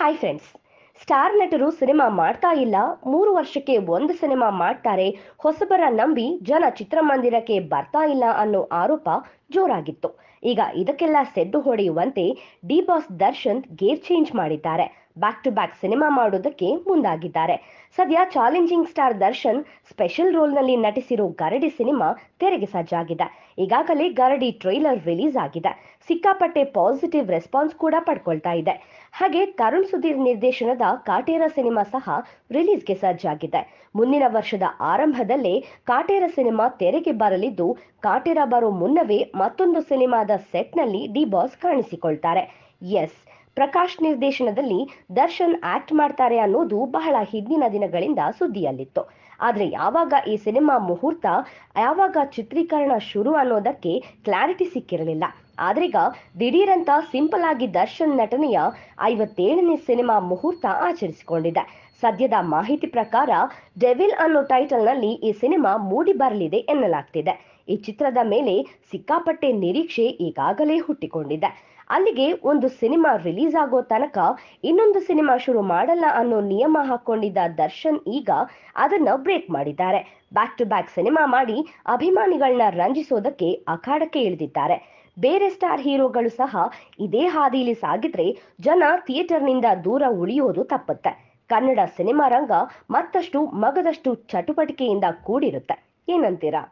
hi friends star ನಟರು cinema ಮಾಡ್ತಾ ಇಲ್ಲ ಮೂರು ವರ್ಷಕ್ಕೆ ಒಂದು ಸಿನಿಮಾ ಮಾಡ್ತಾರೆ ಹೊಸಬರ ನಂಬಿ ಜನ ಚಿತ್ರಮಂದಿರಕ್ಕೆ ಬರ್ತಾ ಇಲ್ಲ ಅನ್ನೋ ಆರೋಪ ಜೋರಾಗಿತ್ತು ಈಗ ಇದಕ್ಕೆಲ್ಲ ಸೆಡ್ಡು ಹೊಡೆಯುವಂತೆ D boss Darshan gear change ಮಾಡಿದ್ದಾರೆ ಬ್ಯಾಕ್ ಟು ಬ್ಯಾಕ್ ಸಿನಿಮಾ ಮಾಡೋದಕ್ಕೆ ಮುಂದಾಗಿದ್ದಾರೆ ಸದ್ಯ ಚಾಲೆಂಜಿಂಗ್ ಸ್ಟಾರ್ ದರ್ಶನ್ ಸ್ಪೆಷಲ್ ರೋಲ್ನಲ್ಲಿ ನಟಿಸಿರೋ ಗರಡಿ ಸಿನಿಮಾ ತೆರೆಗೆ ಸಜ್ಜಾಗಿದೆ ಈಗಾಗಲೇ ಗರಡಿ ಟ್ರೈಲರ್ ರಿಲೀಸ್ ಆಗಿದೆ ಸಿಕ್ಕಾಪಟ್ಟೆ ಪಾಸಿಟಿವ್ ರೆಸ್ಪಾನ್ಸ್ ಕೂಡ ಪಡ್ಕೊಳ್ತಾ ಇದೆ ಹಾಗೆ ತರುಣ್ ಸುಧೀರ್ ನಿರ್ದೇಶನದ ಕಾಟೇರ ಸಿನಿಮಾ ಸಹ ರಿಲೀಸ್ಗೆ ಸಜ್ಜಾಗಿದೆ ಮುಂದಿನ ವರ್ಷದ ಆರಂಭದಲ್ಲೇ ಕಾಟೇರ ಸಿನಿಮಾ ತೆರೆಗೆ ಬರಲಿದ್ದು ಕಾಟೇರ ಬರೋ ಮುನ್ನವೇ ಮತ್ತೊಂದು ಸಿನಿಮಾದ ಸೆಟ್ನಲ್ಲಿ ಡಿ ಬಾಸ್ ಕಾಣಿಸಿಕೊಳ್ತಾರೆ ಎಸ್ ಪ್ರಕಾಶ್ ನಿರ್ದೇಶನದಲ್ಲಿ ದರ್ಶನ್ ಆಕ್ಟ್ ಮಾಡ್ತಾರೆ ಅನ್ನೋದು ಬಹಳ ಹಿಂದಿನ ದಿನಗಳಿಂದ ಸುದ್ದಿಯಲ್ಲಿತ್ತು ಆದರೆ ಯಾವಾಗ ಈ ಸಿನಿಮಾ ಮುಹೂರ್ತ ಯಾವಾಗ ಚಿತ್ರೀಕರಣ ಶುರು ಅನ್ನೋದಕ್ಕೆ ಕ್ಲಾರಿಟಿ ಸಿಕ್ಕಿರಲಿಲ್ಲ ಆದ್ರೀಗ ದಿಢೀರಂತ ಸಿಂಪಲ್ ಆಗಿ ದರ್ಶನ್ ನಟನೆಯ ಐವತ್ತೇಳನೇ ಸಿನಿಮಾ ಮುಹೂರ್ತ ಆಚರಿಸಿಕೊಂಡಿದೆ ಸದ್ಯದ ಮಾಹಿತಿ ಪ್ರಕಾರ ಡೆವಿಲ್ ಅನ್ನೋ ಟೈಟಲ್ನಲ್ಲಿ ಈ ಸಿನಿಮಾ ಮೂಡಿ ಬರಲಿದೆ ಎನ್ನಲಾಗ್ತಿದೆ ಈ ಚಿತ್ರದ ಮೇಲೆ ಸಿಕ್ಕಾಪಟ್ಟೆ ನಿರೀಕ್ಷೆ ಈಗಾಗಲೇ ಹುಟ್ಟಿಕೊಂಡಿದೆ ಅಲ್ಲಿಗೆ ಒಂದು ಸಿನಿಮಾ ರಿಲೀಸ್ ಆಗೋ ತನಕ ಇನ್ನೊಂದು ಸಿನಿಮಾ ಶುರು ಮಾಡಲ್ಲ ಅನ್ನೋ ನಿಯಮ ಹಾಕೊಂಡಿದ್ದ ದರ್ಶನ್ ಈಗ ಅದನ್ನ ಬ್ರೇಕ್ ಮಾಡಿದ್ದಾರೆ ಬ್ಯಾಕ್ ಟು ಬ್ಯಾಕ್ ಸಿನಿಮಾ ಮಾಡಿ ಅಭಿಮಾನಿಗಳನ್ನ ರಂಜಿಸೋದಕ್ಕೆ ಅಖಾಡಕ್ಕೆ ಇಳಿದಿದ್ದಾರೆ ಬೇರೆ ಸ್ಟಾರ್ ಹೀರೋಗಳು ಸಹ ಇದೇ ಹಾದಿಲಿ ಸಾಗಿದ್ರೆ ಜನ ಥಿಯೇಟರ್ನಿಂದ ದೂರ ಉಳಿಯೋದು ತಪ್ಪುತ್ತೆ ಕನ್ನಡ ಸಿನಿಮಾ ರಂಗ ಮತ್ತಷ್ಟು ಮಗದಷ್ಟು ಚಟುವಟಿಕೆಯಿಂದ ಕೂಡಿರುತ್ತೆ ಏನಂತೀರಾ